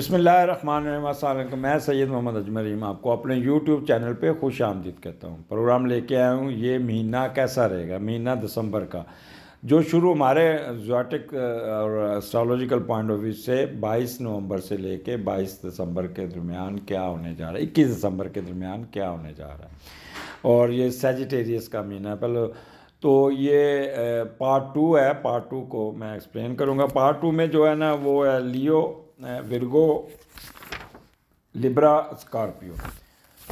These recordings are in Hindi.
बसमिल मैं सैयद मोहम्मद अजमर रहीम आपको अपने यूट्यूब चैनल पे खुश आमदीद कहता हूँ प्रोग्राम लेके आया हूँ ये महीना कैसा रहेगा महीना दिसंबर का जो शुरू हमारे जोटिक और एस्ट्रोलॉजिकल पॉइंट ऑफ व्यू से 22 नवंबर से लेके 22 दिसंबर के दरमियान क्या होने जा रहा है 21 दिसंबर के दरमियान क्या होने जा रहा है और ये सेजिटेरियस का महीना है पहले तो ये पार्ट टू है पार्ट टू को मैं एक्सप्लेन करूँगा पार्ट टू में जो है ना वो है लियो विरगो लिब्रा स्कॉर्पियो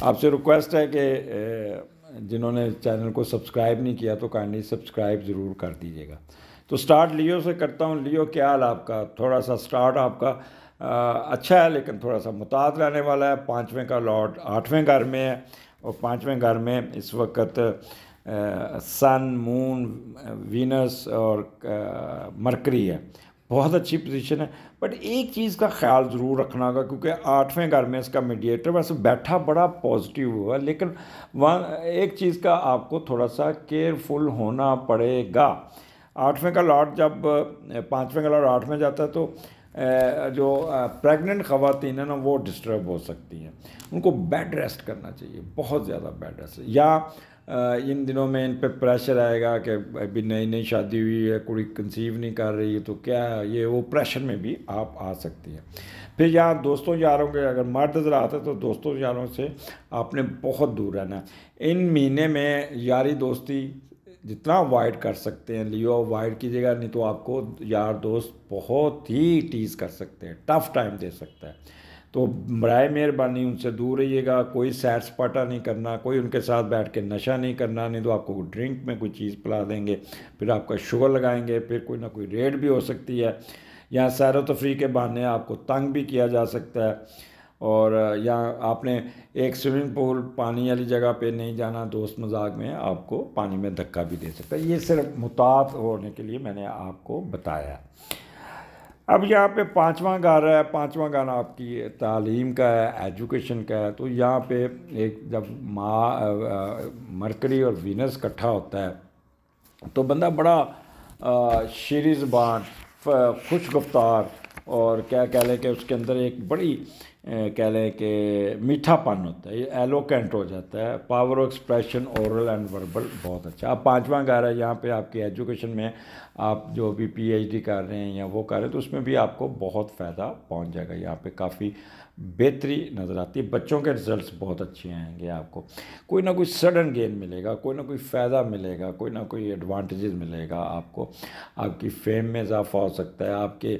आपसे रिक्वेस्ट है कि जिन्होंने चैनल को सब्सक्राइब नहीं किया तो काइंडली सब्सक्राइब ज़रूर कर दीजिएगा तो स्टार्ट लियो से करता हूँ लियो क्या हाल आपका थोड़ा सा स्टार्ट आपका आ, अच्छा है लेकिन थोड़ा सा मुताद रहने वाला है पाँचवें का लॉट आठवें घर में है और पाँचवें घर में इस वक्त सन मून वीनस और मरकरी है बहुत अच्छी पोजीशन है बट एक चीज़ का ख्याल ज़रूर रखना होगा क्योंकि आठवें घर में इसका मीडिएटर वैसे बैठा बड़ा पॉजिटिव हुआ लेकिन वहाँ एक चीज़ का आपको थोड़ा सा केयरफुल होना पड़ेगा आठवें का लॉट जब पाँचवें का लॉट आठवें जाता है तो जो प्रेग्नेंट खातन है ना वो डिस्टर्ब हो सकती हैं उनको बेड रेस्ट करना चाहिए बहुत ज़्यादा बेड रेस्ट या इन दिनों में इन पर प्रेशर आएगा कि अभी नई नई शादी हुई है कोई कंसीव नहीं कर रही है तो क्या ये वो प्रेशर में भी आप आ सकती हैं फिर यहाँ दोस्तों यारों के अगर मर्द ज़रात है तो दोस्तों यारों से आपने बहुत दूर रहना इन महीने में यारी दोस्ती जितना अवॉइड कर सकते हैं लियो अवॉइड कीजिएगा नहीं तो आपको यार दोस्त बहुत ही टीज़ कर सकते हैं टफ़ टाइम दे सकता है तो बर मेहरबानी उनसे दूर रहिएगा कोई सैर सपाटा नहीं करना कोई उनके साथ बैठ के नशा नहीं करना नहीं तो आपको ड्रिंक में कोई चीज़ पिला देंगे फिर आपका शुगर लगाएंगे फिर कोई ना कोई रेड भी हो सकती है यहाँ सैर तफरी तो के बहाने आपको तंग भी किया जा सकता है और यहाँ आपने एक स्विमिंग पूल पानी वाली जगह पे नहीं जाना दोस्त मजाक में आपको पानी में धक्का भी दे सकता है ये सिर्फ मुतात होने के लिए मैंने आपको बताया अब यहाँ पे पांचवा गाना है पांचवा गाना आपकी तालीम का है एजुकेशन का है तो यहाँ पे एक जब माँ मरकरी और वीनस इकट्ठा होता है तो बंदा बड़ा शेरी खुश खुशगफ्तार और क्या कह लें कि उसके अंदर एक बड़ी कह लें कि मीठापन होता है ये एलोकेंट हो जाता है power of expression aural and verbal बहुत अच्छा अब पाँचवा गा रहा है यहाँ पर आपकी एजुकेशन में आप जो भी डी कर रहे हैं या वो कर रहे हैं तो उसमें भी आपको बहुत फ़ायदा पहुँच जाएगा यहाँ पर काफ़ी बेहतरी नज़र आती है बच्चों के रिजल्ट्स बहुत अच्छे आएंगे आपको कोई ना कोई सडन गेन मिलेगा कोई ना कोई फ़ायदा मिलेगा कोई ना कोई एडवांटेजेस मिलेगा आपको आपकी फेम में इजाफा हो सकता है आपके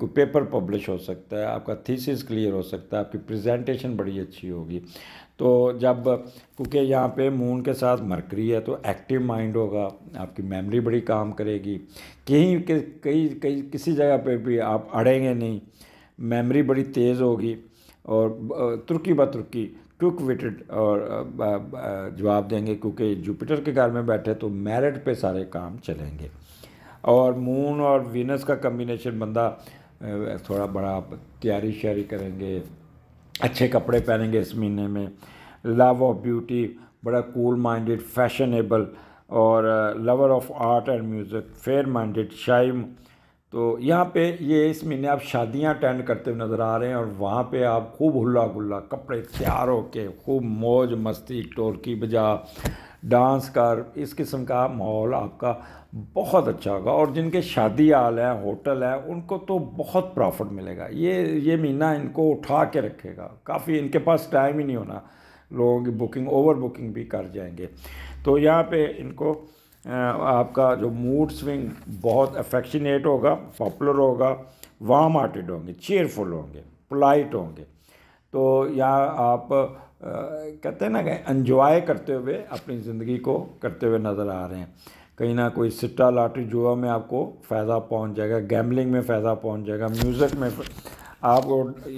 कोई पेपर पब्लिश हो सकता है आपका थीसिस क्लियर हो सकता है आपकी प्रेजेंटेशन बड़ी अच्छी होगी तो जब क्योंकि यहाँ पे मून के साथ मरकरी है तो एक्टिव माइंड होगा आपकी मेमोरी बड़ी काम करेगी कहीं कई कई किसी जगह पे भी आप अड़ेंगे नहीं मेमोरी बड़ी तेज़ होगी और तुर्की ब तुर्की क्विक विटेड और जवाब देंगे क्योंकि जुपिटर के घर में बैठे तो मेरिट पे सारे काम चलेंगे और मून और वीनस का कम्बिनेशन बंदा थोड़ा बड़ा तैयारी श्यारी करेंगे अच्छे कपड़े पहनेंगे इस महीने में लव ऑफ ब्यूटी बड़ा कूल माइंडेड फैशनेबल और lover of art and music fair minded शाइम तो यहाँ पे ये इस महीने आप शादियाँ अटेंड करते हुए नज़र आ रहे हैं और वहाँ पे आप खूब हुल्ला गुल्ला कपड़े तैयार के खूब मौज मस्ती टोरकी बजा डांस कर इस किस्म का माहौल आपका बहुत अच्छा होगा और जिनके शादी हाल हैं होटल हैं उनको तो बहुत प्रॉफिट मिलेगा ये ये महीना इनको उठा के रखेगा काफ़ी इनके पास टाइम ही नहीं होना लोगों की बुकिंग ओवर बुकिंग भी कर जाएंगे तो यहाँ पे इनको आपका जो मूड स्विंग बहुत अफेक्शनेट होगा पॉपुलर होगा वार्म हार्टेड होंगे चेयरफुल होंगे पोलाइट होंगे तो यहाँ आप आ, कहते हैं ना कहीं इन्जॉय करते हुए अपनी ज़िंदगी को करते हुए नज़र आ रहे हैं कहीं ना कोई सिट्टा लाटरी जुआ में आपको फ़ायदा पहुंच जाएगा गैमलिंग में फ़ायदा पहुंच जाएगा म्यूज़िक में आप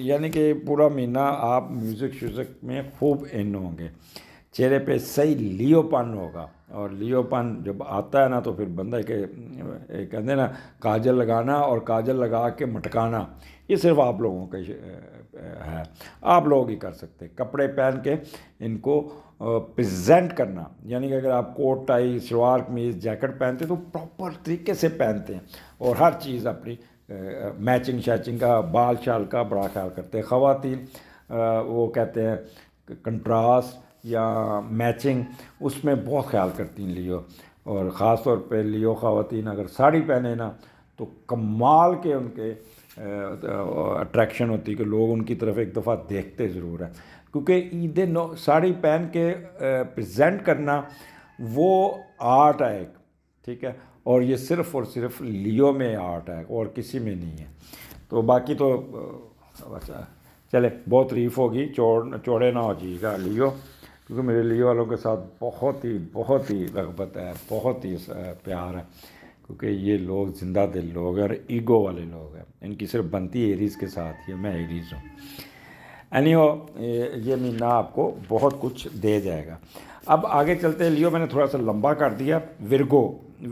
यानी कि पूरा महीना आप म्यूज़िक श्यूज़िक में खूब इन होंगे चेहरे पे सही लियोपन होगा और लियोपन जब आता है ना तो फिर बंदा के कहते ना काजल लगाना और काजल लगा के मटकाना ये सिर्फ आप लोगों का है आप लोग ही कर सकते हैं कपड़े पहन के इनको प्रेजेंट करना यानी कि अगर आप कोट टाई शलवार कमीज जैकेट पहनते तो प्रॉपर तरीके से पहनते हैं और हर चीज़ अपनी मैचिंग शैचिंग का बाल शाल का बड़ा ख्याल करते हैं ख़वातीन वो कहते हैं कंट्रास्ट या मैचिंग उसमें बहुत ख्याल करती हैं लियो और ख़ास तौर पर लियो ख़वान अगर साड़ी पहने ना तो कमाल के उनके अट्रैक्शन होती है कि लोग उनकी तरफ एक दफ़ा देखते ज़रूर हैं क्योंकि ईद नो साड़ी पहन के प्रजेंट करना वो आर्ट है एक ठीक है और ये सिर्फ़ और सिर्फ लियो में आर्ट है और किसी में नहीं है तो बाकी तो अच्छा चले बहुत रीफ होगी चौड़ चौड़े ना हो जाएगा लियो क्योंकि मेरे लिए वालों के साथ बहुत ही बहुत ही रगबत है बहुत ही प्यार है क्योंकि ये लोग जिंदा दिल लोग हैं और ईगो वाले लोग हैं इनकी सिर्फ बनती एरीज़ के साथ ही मैं एरीज़ हूँ एनी हो ये मीना आपको बहुत कुछ दे जाएगा अब आगे चलते लियो मैंने थोड़ा सा लंबा कर दिया विरगो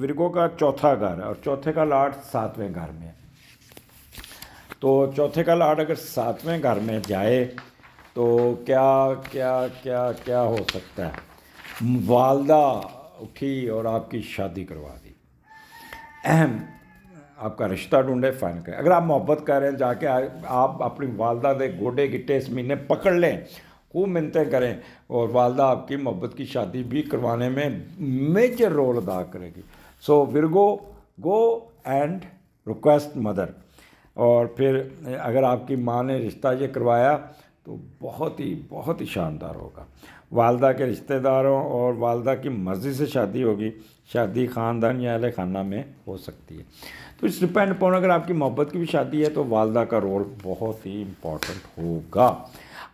विरगो का चौथा घर और चौथे का लाट सातवें घर में तो चौथे का लाट अगर सातवें घर में जाए तो क्या क्या क्या क्या हो सकता है वालदा उठी और आपकी शादी करवा दी अहम आपका रिश्ता ढूंढे फाइन करें अगर आप मोहब्बत कर रहे हैं जाके आप अपनी वालदा के गोडे गिट्टे इस महीने पकड़ लें खूब मिन्नतें करें और वालदा आपकी मोहब्बत की शादी भी करवाने में मेजर रोल अदा करेगी so Virgo go and request mother और फिर अगर आपकी माँ ने रिश्ता ये करवाया तो बहुत ही बहुत ही शानदार होगा वालदा के रिश्तेदारों और वालदा की मर्ज़ी से शादी होगी शादी ख़ानदान या अल खाना में हो सकती है तो इस डिपेंड अपॉन अगर आपकी मोहब्बत की भी शादी है तो वालदा का रोल बहुत ही इम्पॉर्टेंट होगा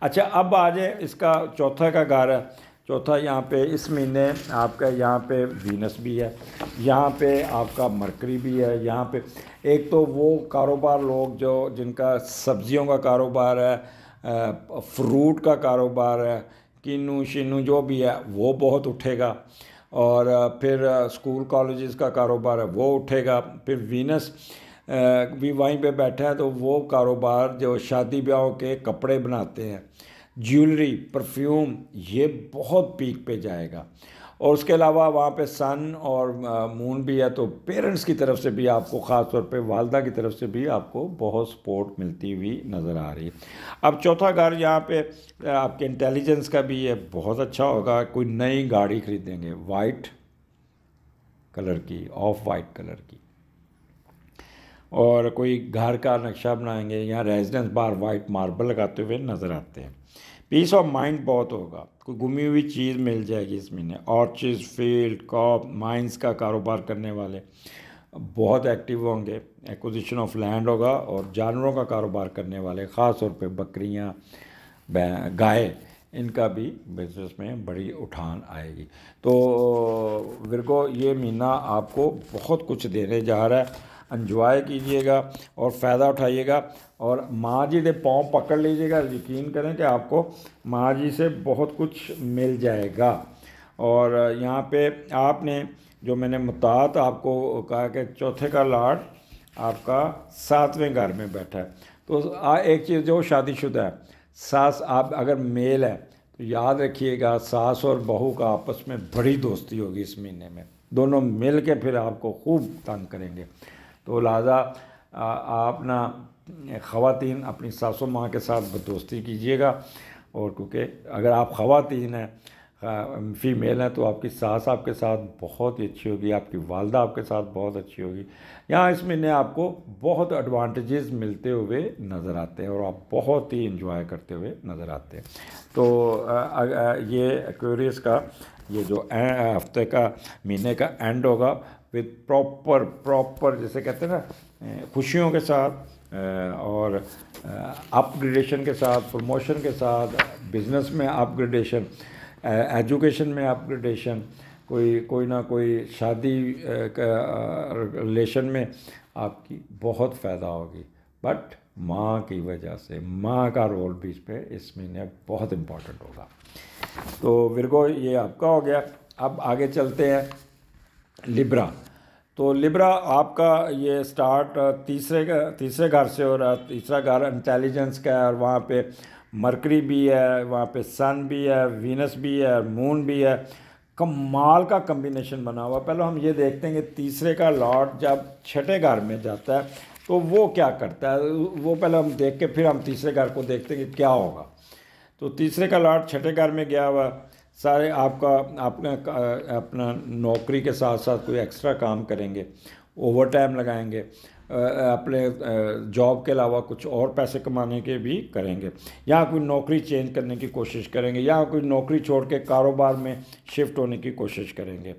अच्छा अब आ जाए इसका चौथा का है चौथा यहाँ पे इस महीने आपका यहाँ पे वीनस भी है यहाँ पे आपका मरकरी भी है यहाँ पे एक तो वो कारोबार लोग जो जिनका सब्जियों का कारोबार है फ्रूट का कारोबार है किन्नू शिन्नू जो भी है वो बहुत उठेगा और फिर स्कूल कॉलेजेस का कारोबार है वो उठेगा फिर वीनस भी वहीं पे बैठा है तो वो कारोबार जो शादी ब्याहों के कपड़े बनाते हैं ज्वेलरी परफ्यूम ये बहुत पीक पे जाएगा और उसके अलावा वहाँ पे सन और मून भी है तो पेरेंट्स की तरफ से भी आपको ख़ास तौर पे वालदा की तरफ से भी आपको बहुत सपोर्ट मिलती हुई नज़र आ रही है अब चौथा घर यहाँ पे आपके इंटेलिजेंस का भी है बहुत अच्छा होगा कोई नई गाड़ी ख़रीदेंगे वाइट कलर की ऑफ वाइट कलर की और कोई घर का नक्शा बनाएंगे या रेजिडेंस बार वाइट मार्बल लगाते हुए नज़र आते हैं पीस ऑफ माइंड बहुत होगा कोई घुमी हुई चीज़ मिल जाएगी इस महीने ऑर्चिज फील्ड कॉप माइंस का कारोबार करने वाले बहुत एक्टिव होंगे एक्विजिशन ऑफ लैंड होगा और जानवरों का कारोबार करने वाले ख़ास तौर पे बकरियाँ गाय इनका भी बिजनेस में बड़ी उठान आएगी तो विरगो ये महीना आपको बहुत कुछ देने जा रहा है इन्जॉय कीजिएगा और फ़ायदा उठाइएगा और माँ जी के पाँव पकड़ लीजिएगा यकीन करें कि आपको माँ जी से बहुत कुछ मिल जाएगा और यहाँ पे आपने जो मैंने मुतात आपको कहा कि चौथे का लाड आपका सातवें घर में बैठा है तो आ, एक चीज़ जो शादीशुदा है सास आप अगर मेल है तो याद रखिएगा सास और बहू का आपस में बड़ी दोस्ती होगी इस महीने में दोनों मिल के फिर आपको खूब तंग करेंगे तो लिहाजा आप ना ख़वान अपनी सासों माँ के साथ बदोस्ती कीजिएगा और क्योंकि अगर आप ख़वान हैं फीमेल हैं तो आपकी सास आपके साथ बहुत ही अच्छी होगी आपकी वालदा आपके साथ बहुत अच्छी होगी यहाँ इस महीने आपको बहुत एडवांटेजेस मिलते हुए नज़र आते हैं और आप बहुत ही इन्जॉय करते हुए नज़र आते हैं तो ये एक्वेरियस का ये जो हफ्ते का महीने का एंड होगा विद प्रॉपर प्रॉपर जैसे कहते हैं ना खुशियों के साथ और अपग्रेडेशन के साथ प्रमोशन के साथ बिजनेस में अपग्रेडेशन एजुकेशन में अपग्रेडेशन कोई कोई ना कोई शादी रिलेशन में आपकी बहुत फ़ायदा होगी बट माँ की वजह से माँ का रोल भी इस पर इस महीने बहुत इम्पॉर्टेंट होगा तो विरगो ये आपका हो गया अब आगे चलते हैं लिब्रा तो लिब्रा आपका ये स्टार्ट तीसरे तीसरे घर से हो रहा है तीसरा घर इंटेलिजेंस का है और वहाँ पे मरकरी भी है वहाँ पे सन भी है वीनस भी है मून भी है कमाल का कम्बिनेशन बना हुआ पहले हम ये देखते हैं कि तीसरे का लॉर्ड जब छठे घर में जाता है तो वो क्या करता है वो पहले हम देख के फिर हम तीसरे घर को देखते हैं कि क्या होगा तो तीसरे का लॉर्ड छठे घर में गया हुआ सारे आपका अपना अपना नौकरी के साथ साथ कोई एक्स्ट्रा काम करेंगे ओवर टाइम लगाएंगे अपने जॉब के अलावा कुछ और पैसे कमाने के भी करेंगे या कोई नौकरी चेंज करने की कोशिश करेंगे या कोई नौकरी छोड़ के कारोबार में शिफ्ट होने की कोशिश करेंगे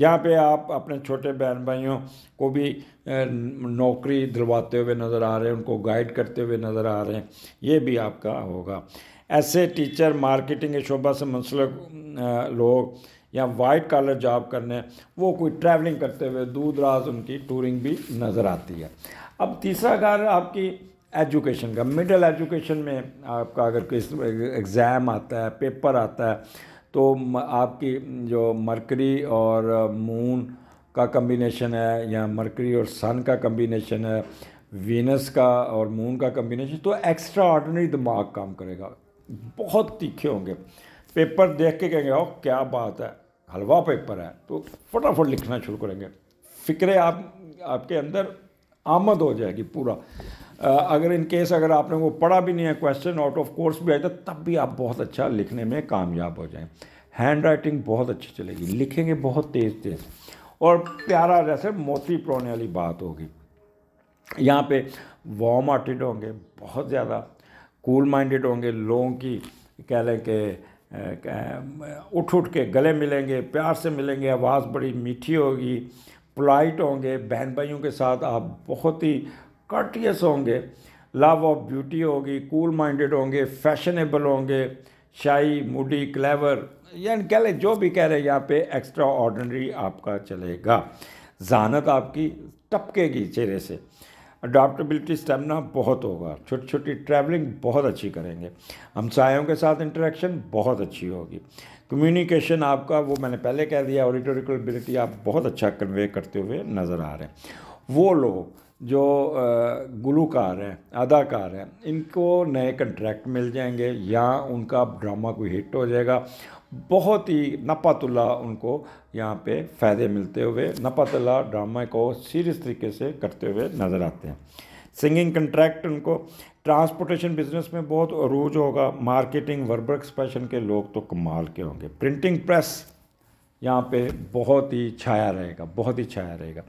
यहाँ पे आप अपने छोटे बहन भाइयों को भी नौकरी दिलवाते हुए नज़र आ रहे हैं उनको गाइड करते हुए नज़र आ रहे हैं ये भी आपका होगा ऐसे टीचर मार्केटिंग के शोबा से मुंसलक लोग या वाइट कॉलर जॉब करने वो कोई ट्रैवलिंग करते हुए दूर दराज उनकी टूरिंग भी नज़र आती है अब तीसरा कार आपकी एजुकेशन का मिडल एजुकेशन में आपका अगर कोई एग्ज़ाम आता है पेपर आता है तो आपकी जो मरकरी और मून का कम्बिनेशन है या मरकरी और सन का कम्बिनेशन है वीनस का और मून का कम्बिनेशन तो एक्स्ट्रा ऑर्डनरी दिमाग काम करेगा बहुत तीखे होंगे पेपर देख के कहेंगे ओ क्या बात है हलवा पेपर है तो फटाफट लिखना शुरू करेंगे फिक्र आप आपके अंदर आमद हो जाएगी पूरा अगर इन केस अगर आपने वो पढ़ा भी नहीं है क्वेश्चन आउट ऑफ कोर्स भी आया तो तब भी आप बहुत अच्छा लिखने में कामयाब हो जाएं हैंड राइटिंग बहुत अच्छी चलेगी लिखेंगे बहुत तेज़ तेज़ और प्यारा जैसे मोती परोने वाली बात होगी यहाँ पे वार्म हार्टेड होंगे बहुत ज़्यादा कूल माइंडेड होंगे लोगों की कह लें कि उठ उठ के गले मिलेंगे प्यार से मिलेंगे आवाज़ बड़ी मीठी होगी पोलाइट होंगे बहन भाइयों के साथ आप बहुत ही कर्टियस होंगे लव ऑफ ब्यूटी होगी कूल माइंडेड होंगे फैशनेबल होंगे शाही मूडी क्लेवर यानी कह लें जो भी कह रहे हैं यहाँ पे एक्स्ट्रा ऑर्डनरी आपका चलेगा जहानत आपकी टपकेगी चेहरे से अडाप्टबिलिटी स्टेमिना बहुत होगा छोटी छोटी ट्रैवलिंग बहुत अच्छी करेंगे हमसायों के साथ इंटरेक्शन बहुत अच्छी होगी कम्युनिकेशन आपका वो मैंने पहले कह दिया ऑडिटोरिकल एबिलिटी आप बहुत अच्छा कन्वे करते हुए नज़र आ रहे हैं वो लोग जो गुलूकार हैं अदाकार हैं इनको नए कंट्रैक्ट मिल जाएंगे या उनका ड्रामा कोई हिट हो जाएगा बहुत ही नपातुल्ला उनको यहाँ पे फ़ायदे मिलते हुए नपातुल्ला ड्रामा को सीरियस तरीके से करते हुए नज़र आते हैं सिंगिंग कंट्रैक्ट उनको ट्रांसपोर्टेशन बिजनेस में बहुत अरूज होगा मार्केटिंग वर्बर एक्सप्रेशन के लोग तो कमाल के होंगे प्रिंटिंग प्रेस यहाँ पे बहुत ही छाया रहेगा बहुत ही छाया रहेगा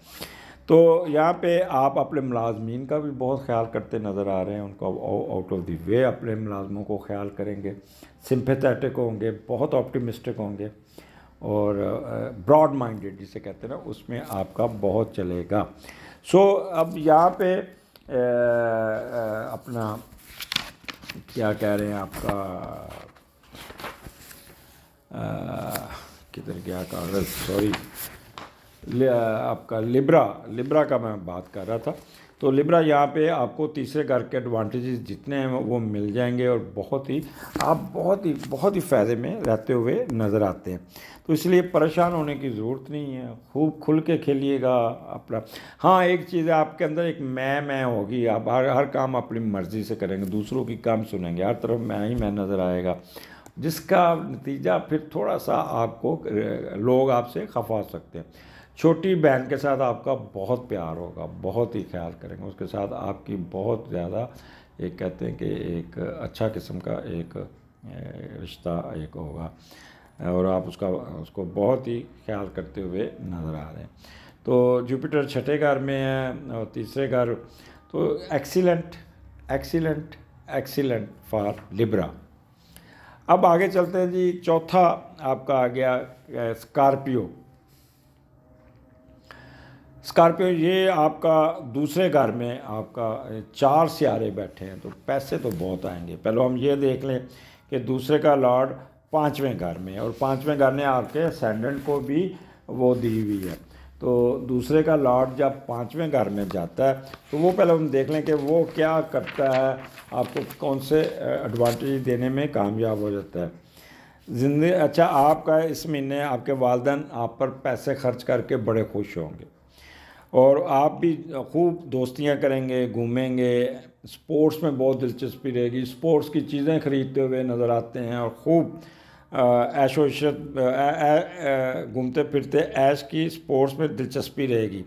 तो यहाँ पे आप अपने मुलाजमीन का भी बहुत ख्याल करते नज़र आ रहे हैं उनको आउट ऑफ दी वे अपने मुलाजमों को ख्याल करेंगे सिंपथेटिक होंगे बहुत ऑप्टिमिस्टिक होंगे और ब्रॉड माइंडेड जिसे कहते हैं ना उसमें आपका बहुत चलेगा सो so, अब यहाँ पे ए, ए, अपना क्या कह रहे हैं आपका किधर गया कागज़ सॉरी आपका लिब्रा लिब्रा का मैं बात कर रहा था तो लिब्रा यहाँ पे आपको तीसरे घर के एडवांटेजेस जितने हैं वो मिल जाएंगे और बहुत ही आप बहुत ही बहुत ही फ़ायदे में रहते हुए नज़र आते हैं तो इसलिए परेशान होने की ज़रूरत नहीं है खूब खुल के खेलिएगा अपना हाँ एक चीज़ है आपके अंदर एक मैं मैं होगी आप हर हर काम अपनी मर्ज़ी से करेंगे दूसरों की काम सुनेंगे हर तरफ मैं ही मैं नज़र आएगा जिसका नतीजा फिर थोड़ा सा आपको लोग आपसे खफा सकते हैं छोटी बहन के साथ आपका बहुत प्यार होगा बहुत ही ख्याल करेंगे उसके साथ आपकी बहुत ज़्यादा एक कहते हैं कि एक अच्छा किस्म का एक रिश्ता एक होगा और आप उसका उसको बहुत ही ख्याल करते हुए नज़र आ रहे हैं तो जुपिटर छठे घर में है और तीसरे घर तो excellent excellent excellent for Libra अब आगे चलते हैं जी चौथा आपका आ गया स्कॉर्पियो स्कॉर्पियो ये आपका दूसरे घर में आपका चार सियारे बैठे हैं तो पैसे तो बहुत आएंगे पहले हम ये देख लें कि दूसरे का लॉर्ड पाँचवें घर में और पाँचवें घर ने आपके असेंडेंट को भी वो दी हुई है तो दूसरे का लॉर्ड जब पाँचवें घर में जाता है तो वो पहले हम देख लें कि वो क्या करता है आपको कौन से एडवांटेज देने में कामयाब हो जाता है ज़िंदगी अच्छा आपका इस महीने आपके वालदेन आप पर पैसे खर्च करके बड़े खुश होंगे और आप भी खूब दोस्तियाँ करेंगे घूमेंगे स्पोर्ट्स में बहुत दिलचस्पी रहेगी स्पोर्ट्स की चीज़ें ख़रीदते हुए नज़र आते हैं और खूब ऐशोशत घूमते फिरते ऐश की स्पोर्ट्स में दिलचस्पी रहेगी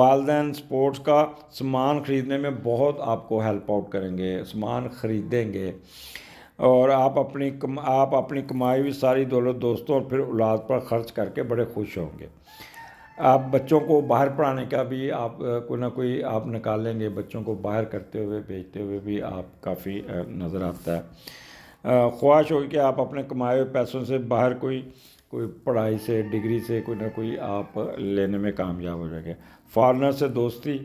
वालदेन स्पोर्ट्स का सामान ख़रीदने में बहुत आपको हेल्प आउट करेंगे सामान ख़रीदेंगे और आप अपनी कम, आप अपनी कमाई हुई सारी दौलत दोस्तों और फिर औलाद पर ख़र्च करके बड़े खुश होंगे आप बच्चों को बाहर पढ़ाने का भी आप कोई ना कोई आप निकाल लेंगे बच्चों को बाहर करते हुए भेजते हुए भी आप काफ़ी नज़र आता है ख्वाहिश हो कि आप अपने कमाए हुए पैसों से बाहर कोई कोई पढ़ाई से डिग्री से कोई ना कोई आप लेने में कामयाब हो जाएंगे फॉरनर से दोस्ती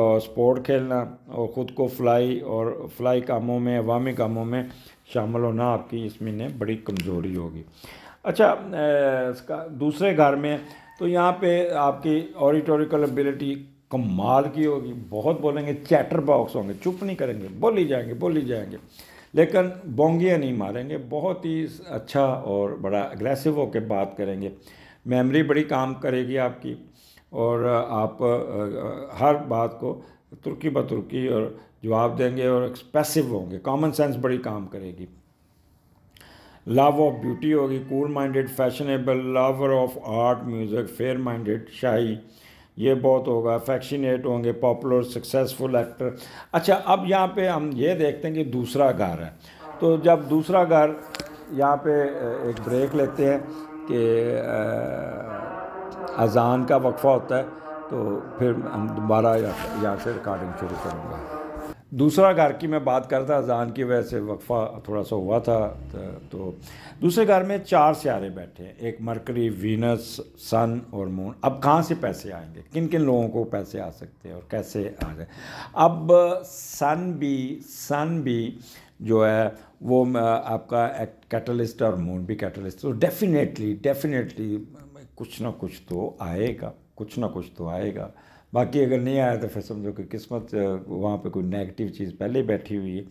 और स्पोर्ट खेलना और ख़ुद को फ्लाई और फ्लाई कामों में अवामी कामों में शामिल होना आपकी इस महीने बड़ी कमज़ोरी होगी अच्छा इसका दूसरे घर में तो यहाँ पे आपकी ऑडिटोरिकल एबिलिटी कमाल की होगी बहुत बोलेंगे चैटर बॉक्स होंगे चुप नहीं करेंगे बोल ही जाएंगे बोल ही जाएंगे लेकिन बोंगियाँ नहीं मारेंगे बहुत ही अच्छा और बड़ा अग्रेसिव होकर बात करेंगे मेमोरी बड़ी काम करेगी आपकी और आप हर बात को तुर्की बतुर्की और जवाब देंगे और एक्सप्रेसिव होंगे कॉमन सेंस बड़ी काम करेगी लव ऑफ ब्यूटी होगी cool minded fashionable lover of art music fair minded शाही ये बहुत होगा फैक्शीनेट होंगे पॉपुलर सक्सेसफुल एक्टर अच्छा अब यहाँ पे हम ये देखते हैं कि दूसरा घर है तो जब दूसरा घर यहाँ पे एक ब्रेक लेते हैं कि अजान का वक्फा होता है तो फिर हम दोबारा यहाँ से रिकॉर्डिंग शुरू करूँगा दूसरा घर की मैं बात करता अजान की वजह से वक्फ़ा थोड़ा सा हुआ था तो, तो दूसरे घर में चार सियारे बैठे हैं एक मरकरी वीनस सन और मून अब कहाँ से पैसे आएंगे किन किन लोगों को पैसे आ सकते हैं और कैसे आ गए अब सन भी सन भी जो है वो आपका कैटलिस्ट और मून भी कैटलिस्ट तो डेफिनेटली डेफिनेटली कुछ ना कुछ तो आएगा कुछ ना कुछ तो आएगा बाकी अगर नहीं आया तो फिर समझो कि किस्मत वहाँ पे कोई नेगेटिव चीज़ पहले ही बैठी हुई है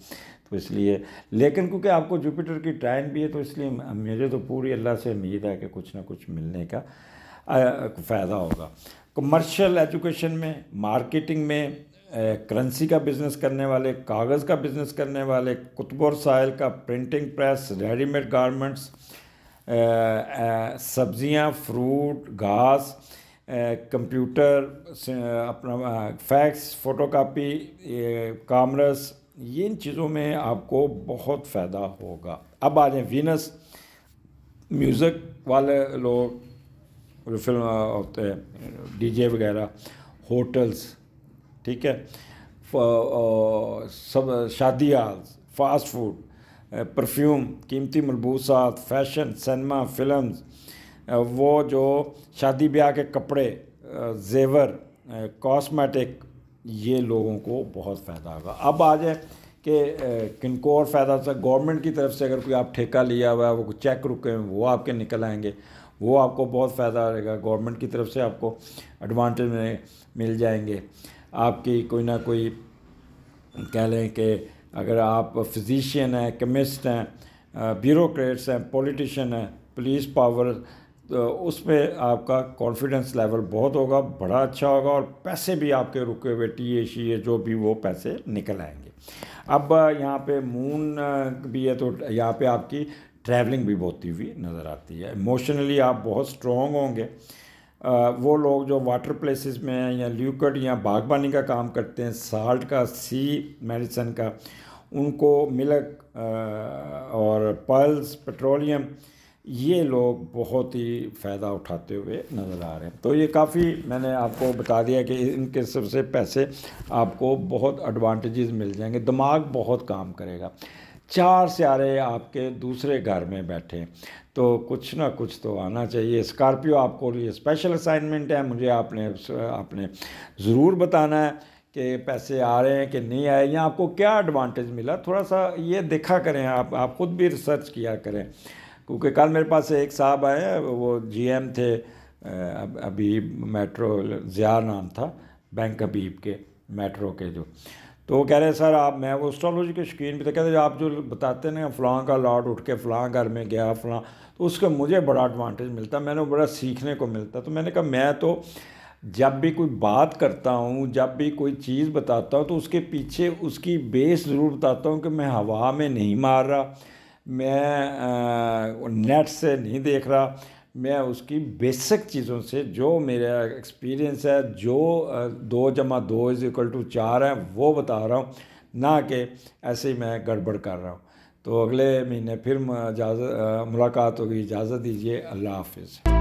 तो इसलिए लेकिन क्योंकि आपको जुपिटर की ट्राइन भी है तो इसलिए मुझे तो पूरी अल्लाह से उम्मीद है कि कुछ ना कुछ मिलने का फ़ायदा होगा कमर्शियल एजुकेशन में मार्केटिंग में करेंसी का बिज़नेस करने वाले कागज़ का बिज़नेस करने वाले कुतबर साइल का प्रिंटिंग प्रेस रेडीमेड गारमेंट्स सब्ज़ियाँ फ्रूट घास कंप्यूटर अपना फैक्स फोटोकॉपी कामरस इन चीज़ों में आपको बहुत फ़ायदा होगा अब आ जाए वीनस म्यूज़िक वाले लोग फिल्म होते हैं डीजे वगैरह होटल्स ठीक है सब शादी हाल्स फास्ट फूड परफ्यूम कीमती मलबूसात फैशन सिनेमा फिल्म्स वो जो शादी ब्याह के कपड़े जेवर कॉस्मेटिक ये लोगों को बहुत फ़ायदा होगा अब आ जाए कि किनको और फ़ायदा होता है गवर्नमेंट की तरफ से अगर कोई आप ठेका लिया हुआ है वो कुछ चेक रुके हैं वो आपके निकल आएंगे वो आपको बहुत फ़ायदा रहेगा गवर्नमेंट की तरफ से आपको एडवांटेज में मिल जाएंगे आपकी कोई ना कोई कह लें कि अगर आप फिजिशियन हैं केमिस्ट हैं ब्यूरोट्स हैं पॉलिटिशियन हैं पुलिस पावर तो उसमें आपका कॉन्फिडेंस लेवल बहुत होगा बड़ा अच्छा होगा और पैसे भी आपके रुके हुए टी ए शी ए जो भी वो पैसे निकल आएंगे अब यहाँ पे मून भी है तो यहाँ पे आपकी ट्रैवलिंग भी बहुत हुई नज़र आती है इमोशनली आप बहुत स्ट्रॉन्ग होंगे वो लोग जो वाटर प्लेसेस में हैं या ल्यूकड या बागबानी का काम करते हैं साल्ट का सी मेडिसन का उनको मिलक और पल्स पेट्रोलियम ये लोग बहुत ही फ़ायदा उठाते हुए नज़र आ रहे हैं तो ये काफ़ी मैंने आपको बता दिया कि इनके सबसे पैसे आपको बहुत एडवांटेजेस मिल जाएंगे दिमाग बहुत काम करेगा चार सियारे आपके दूसरे घर में बैठे तो कुछ ना कुछ तो आना चाहिए स्कॉर्पियो आपको लिए स्पेशल असाइनमेंट है मुझे आपने आपने ज़रूर बताना है कि पैसे आ रहे हैं कि नहीं आए या आपको क्या एडवांटेज मिला थोड़ा सा ये देखा करें आप आप खुद भी रिसर्च किया करें क्योंकि कल मेरे पास एक साहब आए वो जीएम थे अबीब मेट्रो ज़िया नाम था बैंक अबीब के मेट्रो के जो तो वो कह रहे हैं सर आप मैं वो एस्ट्रोलॉजी के शौकीन भी थे कहते आप जो बताते ना फ़लाँ का लॉट उठ के फ़लाँ घर में गया फ़लाँ तो उसका मुझे बड़ा एडवांटेज मिलता मैंने बड़ा सीखने को मिलता तो मैंने कहा मैं तो जब भी कोई बात करता हूँ जब भी कोई चीज़ बताता हूँ तो उसके पीछे उसकी बेस ज़रूर बताता हूँ कि मैं हवा में नहीं मार रहा मैं नेट से नहीं देख रहा मैं उसकी बेसिक चीज़ों से जो मेरा एक्सपीरियंस है जो दो जमा दो इज़ इक्वल टू चार है वो बता रहा हूँ ना कि ऐसे ही मैं गड़बड़ कर रहा हूँ तो अगले महीने फिर इजाज़त मुलाकात होगी इजाज़त दीजिए अल्लाह हाफिज़